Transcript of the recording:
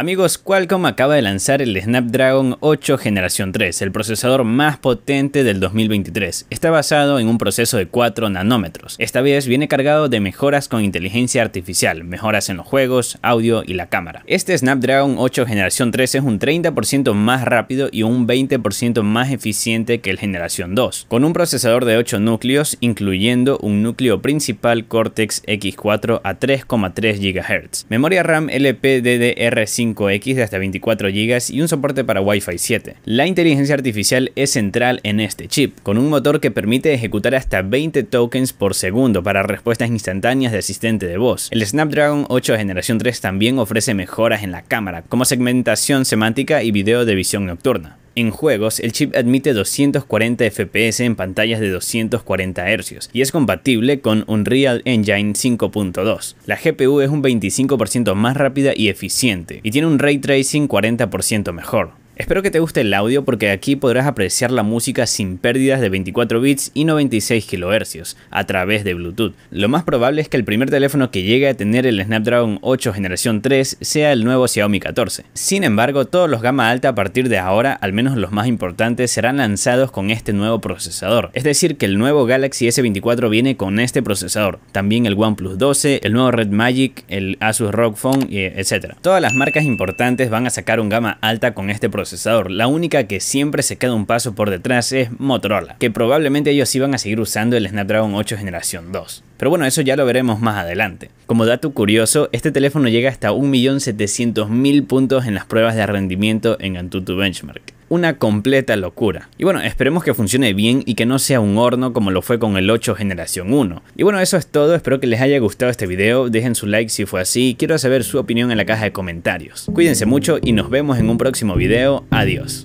Amigos, Qualcomm acaba de lanzar el Snapdragon 8 Generación 3, el procesador más potente del 2023. Está basado en un proceso de 4 nanómetros. Esta vez viene cargado de mejoras con inteligencia artificial, mejoras en los juegos, audio y la cámara. Este Snapdragon 8 Generación 3 es un 30% más rápido y un 20% más eficiente que el Generación 2, con un procesador de 8 núcleos, incluyendo un núcleo principal Cortex X4 a 3,3 GHz. Memoria RAM LPDDR5 5X de hasta 24 GB y un soporte para Wi-Fi 7. La inteligencia artificial es central en este chip, con un motor que permite ejecutar hasta 20 tokens por segundo para respuestas instantáneas de asistente de voz. El Snapdragon 8 generación 3 también ofrece mejoras en la cámara, como segmentación semántica y video de visión nocturna. En juegos, el chip admite 240 FPS en pantallas de 240 Hz y es compatible con Unreal Engine 5.2. La GPU es un 25% más rápida y eficiente y tiene un ray tracing 40% mejor. Espero que te guste el audio porque aquí podrás apreciar la música sin pérdidas de 24 bits y 96 kHz a través de Bluetooth. Lo más probable es que el primer teléfono que llegue a tener el Snapdragon 8 generación 3 sea el nuevo Xiaomi 14. Sin embargo, todos los gama alta a partir de ahora, al menos los más importantes, serán lanzados con este nuevo procesador. Es decir, que el nuevo Galaxy S24 viene con este procesador. También el OnePlus 12, el nuevo Red Magic, el Asus ROG Phone, eh, etc. Todas las marcas importantes van a sacar un gama alta con este procesador la única que siempre se queda un paso por detrás es Motorola, que probablemente ellos iban a seguir usando el Snapdragon 8 generación 2. Pero bueno, eso ya lo veremos más adelante. Como dato curioso, este teléfono llega hasta 1.700.000 puntos en las pruebas de rendimiento en Antutu Benchmark una completa locura. Y bueno, esperemos que funcione bien y que no sea un horno como lo fue con el 8 generación 1. Y bueno, eso es todo, espero que les haya gustado este video, dejen su like si fue así, quiero saber su opinión en la caja de comentarios. Cuídense mucho y nos vemos en un próximo video, adiós.